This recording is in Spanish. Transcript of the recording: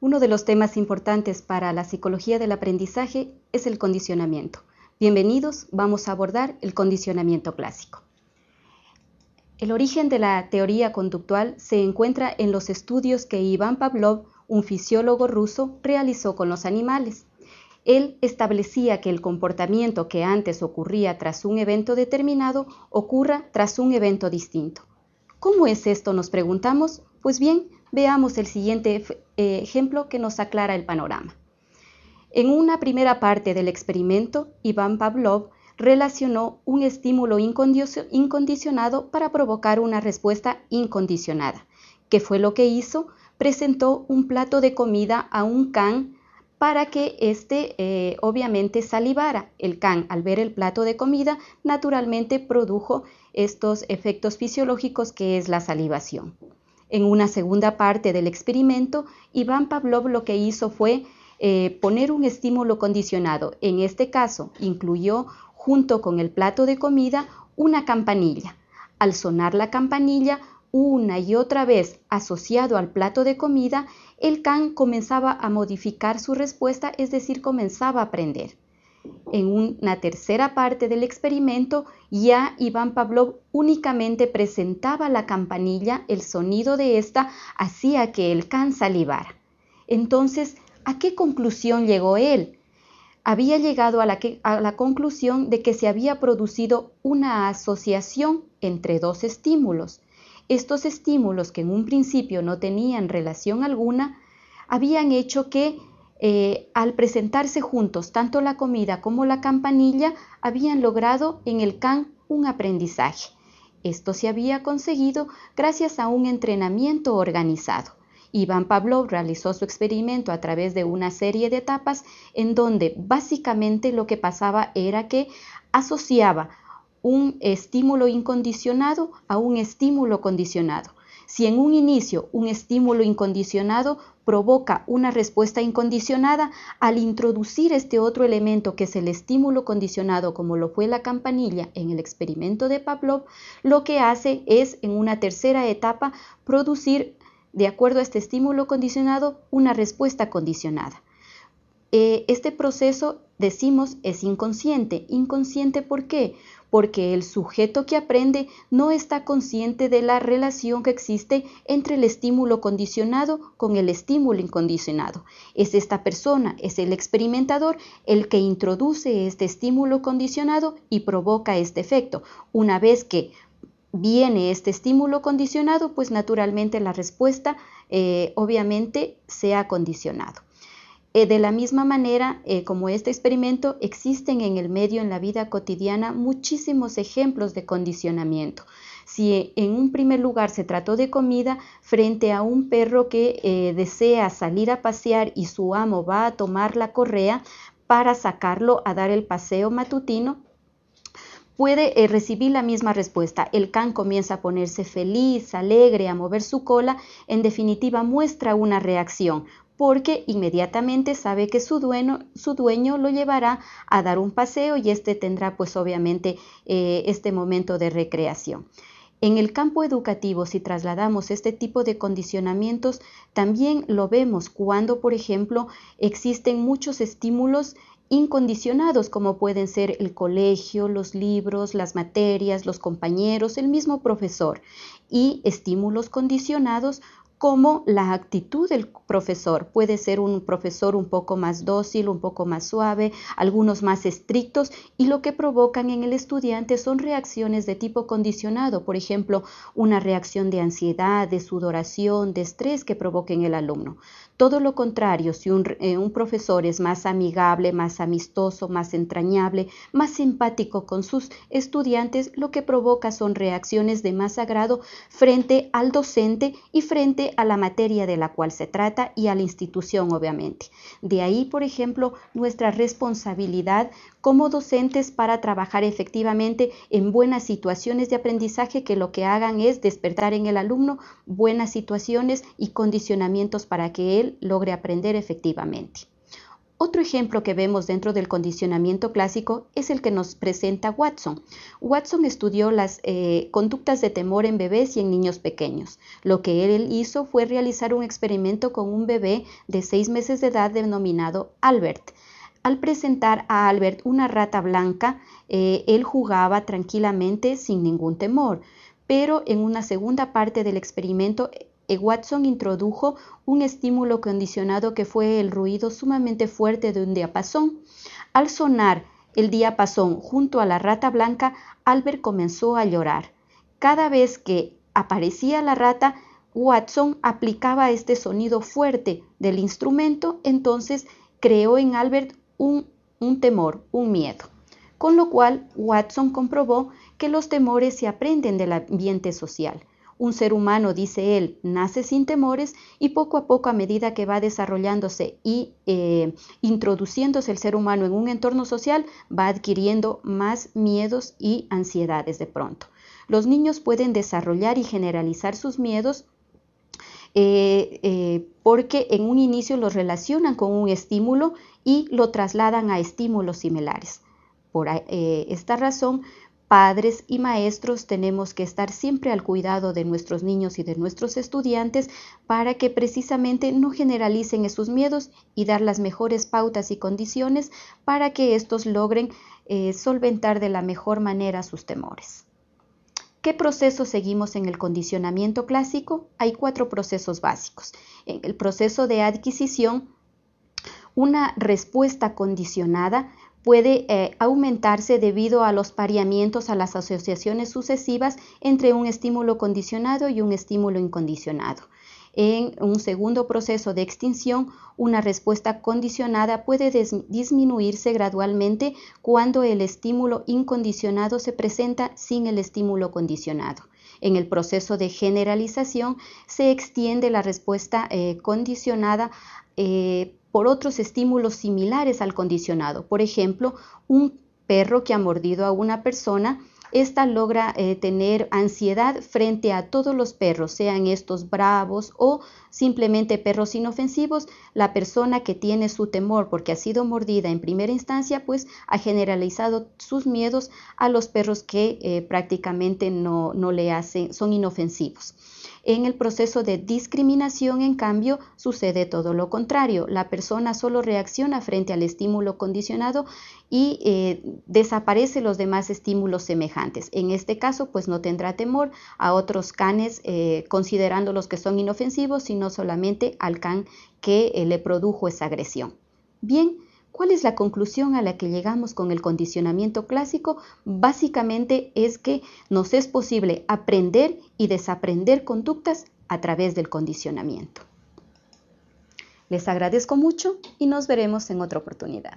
Uno de los temas importantes para la psicología del aprendizaje es el condicionamiento. Bienvenidos, vamos a abordar el condicionamiento clásico. El origen de la teoría conductual se encuentra en los estudios que Iván Pavlov, un fisiólogo ruso, realizó con los animales. Él establecía que el comportamiento que antes ocurría tras un evento determinado ocurra tras un evento distinto. ¿Cómo es esto? Nos preguntamos. Pues bien, veamos el siguiente eh, ejemplo que nos aclara el panorama. En una primera parte del experimento, Iván Pavlov relacionó un estímulo incondicionado para provocar una respuesta incondicionada, qué fue lo que hizo, presentó un plato de comida a un can para que éste eh, obviamente salivara. El can, al ver el plato de comida, naturalmente produjo estos efectos fisiológicos que es la salivación. En una segunda parte del experimento, Iván Pavlov lo que hizo fue eh, poner un estímulo condicionado. En este caso, incluyó junto con el plato de comida una campanilla. Al sonar la campanilla, una y otra vez asociado al plato de comida, el can comenzaba a modificar su respuesta, es decir, comenzaba a aprender. En una tercera parte del experimento, ya Iván Pavlov únicamente presentaba la campanilla, el sonido de ésta hacía que el can salivara. Entonces, ¿a qué conclusión llegó él? Había llegado a a la conclusión de que se había producido una asociación entre dos estímulos, estos estímulos que en un principio no tenían relación alguna, habían hecho que eh, al presentarse juntos tanto la comida como la campanilla, habían logrado en el can un aprendizaje. Esto se había conseguido gracias a un entrenamiento organizado. Iván Pavlov realizó su experimento a través de una serie de etapas en donde básicamente lo que pasaba era que asociaba un estímulo incondicionado a un estímulo condicionado. Si en un inicio un estímulo incondicionado provoca una respuesta incondicionada, al introducir este otro elemento que es el estímulo condicionado como lo fue la campanilla en el experimento de Pavlov, lo que hace es en una tercera etapa producir, de acuerdo a este estímulo condicionado, una respuesta condicionada. Eh, este proceso, decimos, es inconsciente. ¿Inconsciente por qué? porque el sujeto que aprende no está consciente de la relación que existe entre el estímulo condicionado con el estímulo incondicionado. Es esta persona, es el experimentador, el que introduce este estímulo condicionado y provoca este efecto. Una vez que viene este estímulo condicionado, pues naturalmente la respuesta eh, obviamente se ha condicionado. Eh, de la misma manera eh, como este experimento, existen en el medio, en la vida cotidiana, muchísimos ejemplos de condicionamiento. Si eh, en un primer lugar se trató de comida frente a un perro que desea salir a pasear y su amo va a tomar la correa para sacarlo a dar el paseo matutino, puede recibir la misma respuesta. El can comienza a ponerse feliz, alegre, a mover su cola, en definitiva muestra una reacción, porque inmediatamente sabe que su dueño, su dueño lo llevará a dar un paseo y este tendrá pues obviamente eh, este momento de recreación. En el campo educativo, si trasladamos este tipo de condicionamientos, también lo vemos cuando, por ejemplo, existen muchos estímulos incondicionados como pueden ser el colegio, los libros, las materias, los compañeros, el mismo profesor y estímulos condicionados como la actitud del profesor puede ser un profesor un poco más dócil, un poco más suave, algunos más estrictos y lo que provocan en el estudiante son reacciones de tipo condicionado, por ejemplo, una reacción de ansiedad, de sudoración, de estrés que en el alumno. Todo lo contrario, si eh, un, profesor es más amigable, más amistoso, más entrañable, más simpático con sus estudiantes, lo que provoca son reacciones de más agrado frente al docente y frente a la materia de la cual se trata y a la institución, obviamente. De ahí, por ejemplo, nuestra responsabilidad como docentes para trabajar efectivamente en buenas situaciones de aprendizaje que lo que hagan es despertar en el alumno buenas situaciones y condicionamientos para que él logre aprender efectivamente. Otro ejemplo que vemos dentro del condicionamiento clásico es el que nos presenta Watson. Watson estudió las eh, conductas de temor en bebés y en niños pequeños. Lo que él hizo fue realizar un experimento con un bebé de seis meses de edad denominado Albert. Al presentar a Albert una rata blanca, eh, él jugaba tranquilamente sin ningún temor, pero en una segunda parte del experimento eh, Watson introdujo un estímulo condicionado que fue el ruido sumamente fuerte de un diapasón. Al sonar el diapasón junto a la rata blanca, Albert comenzó a llorar. Cada vez que aparecía la rata, Watson aplicaba este sonido fuerte del instrumento, entonces creó en Albert un, temor, un miedo. Con lo cual, Watson comprobó que los temores se aprenden del ambiente social. Un ser humano, dice él, nace sin temores y poco a poco a medida que va desarrollándose y eh, introduciéndose el ser humano en un entorno social, va adquiriendo más miedos y ansiedades de pronto. Los niños pueden desarrollar y generalizar sus miedos eh, eh, porque en un inicio los relacionan con un estímulo y lo trasladan a estímulos similares. Por eh, esta razón, padres y maestros tenemos que estar siempre al cuidado de nuestros niños y de nuestros estudiantes para que precisamente no generalicen esos miedos y dar las mejores pautas y condiciones para que estos logren eh, solventar de la mejor manera sus temores. ¿Qué proceso seguimos en el condicionamiento clásico? Hay cuatro procesos básicos. En el proceso de adquisición, una respuesta condicionada puede eh, aumentarse debido a los pareamientos, a las asociaciones sucesivas entre un estímulo condicionado y un estímulo incondicionado. En un segundo proceso de extinción, una respuesta condicionada puede disminuirse gradualmente cuando el estímulo incondicionado se presenta sin el estímulo condicionado. En el proceso de generalización se extiende la respuesta eh, condicionada eh, por otros estímulos similares al condicionado. Por ejemplo, un perro que ha mordido a una persona, ésta logra eh, tener ansiedad frente a todos los perros, sean estos bravos o simplemente perros inofensivos. La persona que tiene su temor porque ha sido mordida en primera instancia, pues ha generalizado sus miedos a los perros que eh, prácticamente no, no le hacen, son inofensivos. En el proceso de discriminación, en cambio, sucede todo lo contrario. La persona solo reacciona frente al estímulo condicionado y eh, desaparece los demás estímulos semejantes. En este caso, pues no tendrá temor a otros canes, eh, considerando los que son inofensivos, sino solamente al can que eh, le produjo esa agresión. Bien, ¿Cuál es la conclusión a la que llegamos con el condicionamiento clásico? Básicamente es que nos es posible aprender y desaprender conductas a través del condicionamiento. Les agradezco mucho y nos veremos en otra oportunidad.